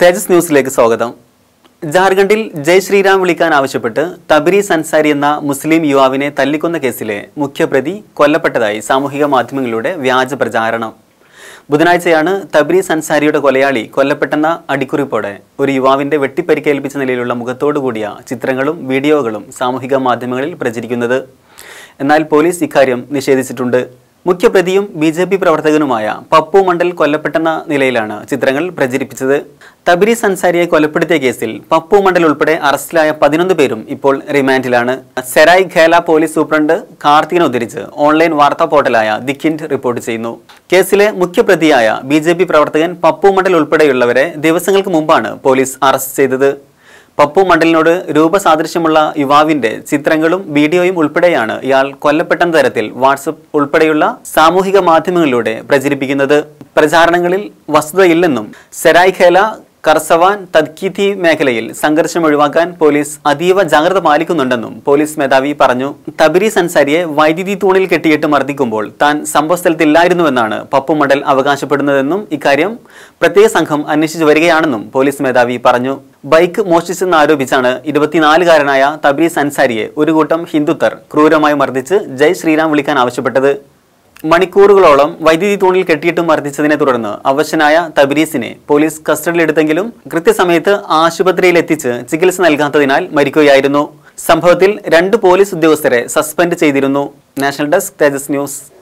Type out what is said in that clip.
തേജസ് ന്യൂസിലേക്ക് സ്വാഗതം ജാർഖണ്ഡിൽ ജയ് ശ്രീരാം വിളിക്കാൻ ആവശ്യപ്പെട്ട് തബരീസ് സൻസാരി എന്ന മുസ്ലിം യുവാവിനെ തല്ലിക്കൊന്ന കേസിലെ മുഖ്യപ്രതി കൊല്ലപ്പെട്ടതായി സാമൂഹിക മാധ്യമങ്ങളിലൂടെ വ്യാജ പ്രചാരണം ബുധനാഴ്ചയാണ് തബരി സൻസാരിയുടെ കൊലയാളി കൊല്ലപ്പെട്ടെന്ന അടിക്കുറിപ്പോടെ ഒരു യുവാവിന്റെ വെട്ടിപ്പരിക്കേൽപ്പിച്ച നിലയിലുള്ള മുഖത്തോടു കൂടിയ ചിത്രങ്ങളും വീഡിയോകളും സാമൂഹിക മാധ്യമങ്ങളിൽ പ്രചരിക്കുന്നത് എന്നാൽ പോലീസ് ഇക്കാര്യം നിഷേധിച്ചിട്ടുണ്ട് മുഖ്യപ്രതിയും ബി ജെ പി പ്രവർത്തകനുമായ പപ്പു മണ്ഡൽ കൊല്ലപ്പെട്ടെന്ന നിലയിലാണ് ചിത്രങ്ങൾ പ്രചരിപ്പിച്ചത് തബിരി സൻസാരിയെ കൊലപ്പെടുത്തിയ കേസിൽ പപ്പു മണ്ഡൽ ഉൾപ്പെടെ അറസ്റ്റിലായ പതിനൊന്ന് പേരും ഇപ്പോൾ റിമാൻഡിലാണ് സെറായ് ഖേല പോലീസ് സൂപ്രണ്ട് കാർത്തികനെ ഉദ്ധരിച്ച് ഓൺലൈൻ വാർത്താ പോർട്ടലായ ദിക്കിൻഡ് റിപ്പോർട്ട് ചെയ്യുന്നു കേസിലെ മുഖ്യപ്രതിയായ ബി പ്രവർത്തകൻ പപ്പു മണ്ഡൽ ഉൾപ്പെടെയുള്ളവരെ ദിവസങ്ങൾക്ക് മുമ്പാണ് പോലീസ് അറസ്റ്റ് ചെയ്തത് പപ്പു മണ്ഡലിനോട് രൂപസാദൃശ്യമുള്ള യുവാവിന്റെ ചിത്രങ്ങളും വീഡിയോയും ഉൾപ്പെടെയാണ് ഇയാൾ കൊല്ലപ്പെട്ട തരത്തിൽ വാട്സപ്പ് ഉൾപ്പെടെയുള്ള സാമൂഹിക മാധ്യമങ്ങളിലൂടെ പ്രചരിപ്പിക്കുന്നത് പ്രചാരണങ്ങളിൽ വസ്തുതയില്ലെന്നും സെരായ്ഖേല കർസവാൻ തദ്കിതി മേഖലയിൽ സംഘർഷം ഒഴിവാക്കാൻ പോലീസ് അതീവ ജാഗ്രത പാലിക്കുന്നുണ്ടെന്നും പോലീസ് മേധാവി പറഞ്ഞു തബിരി സൻസാരിയെ വൈദ്യുതി തൂണിൽ കെട്ടിയിട്ട് മർദ്ദിക്കുമ്പോൾ താൻ സംഭവസ്ഥലത്തില്ലായിരുന്നുവെന്നാണ് പപ്പു മണ്ഡൽ അവകാശപ്പെടുന്നതെന്നും ഇക്കാര്യം പ്രത്യേക സംഘം അന്വേഷിച്ചു വരികയാണെന്നും പോലീസ് മേധാവി പറഞ്ഞു ബൈക്ക് മോഷ്ടിച്ചെന്ന് ആരോപിച്ചാണ് ഇരുപത്തിനാലുകാരനായ തബീസ് അൻസാരിയെ ഒരു കൂട്ടം ഹിന്ദുത്തർ ക്രൂരമായി മർദ്ദിച്ച് ജയ് ശ്രീറാം വിളിക്കാൻ ആവശ്യപ്പെട്ടത് മണിക്കൂറുകളോളം വൈദ്യുതി തൂണിൽ കെട്ടിയിട്ട് മർദ്ദിച്ചതിനെ തുടർന്ന് അവശനായ തബരീസിനെ പോലീസ് കസ്റ്റഡിയിലെടുത്തെങ്കിലും കൃത്യസമയത്ത് ആശുപത്രിയിൽ എത്തിച്ച് ചികിത്സ നൽകാത്തതിനാൽ മരിക്കുകയായിരുന്നു സംഭവത്തിൽ രണ്ട് പോലീസ് ഉദ്യോഗസ്ഥരെ സസ്പെൻഡ് ചെയ്തിരുന്നു നാഷണൽ ഡെസ്ക് തേജസ് ന്യൂസ്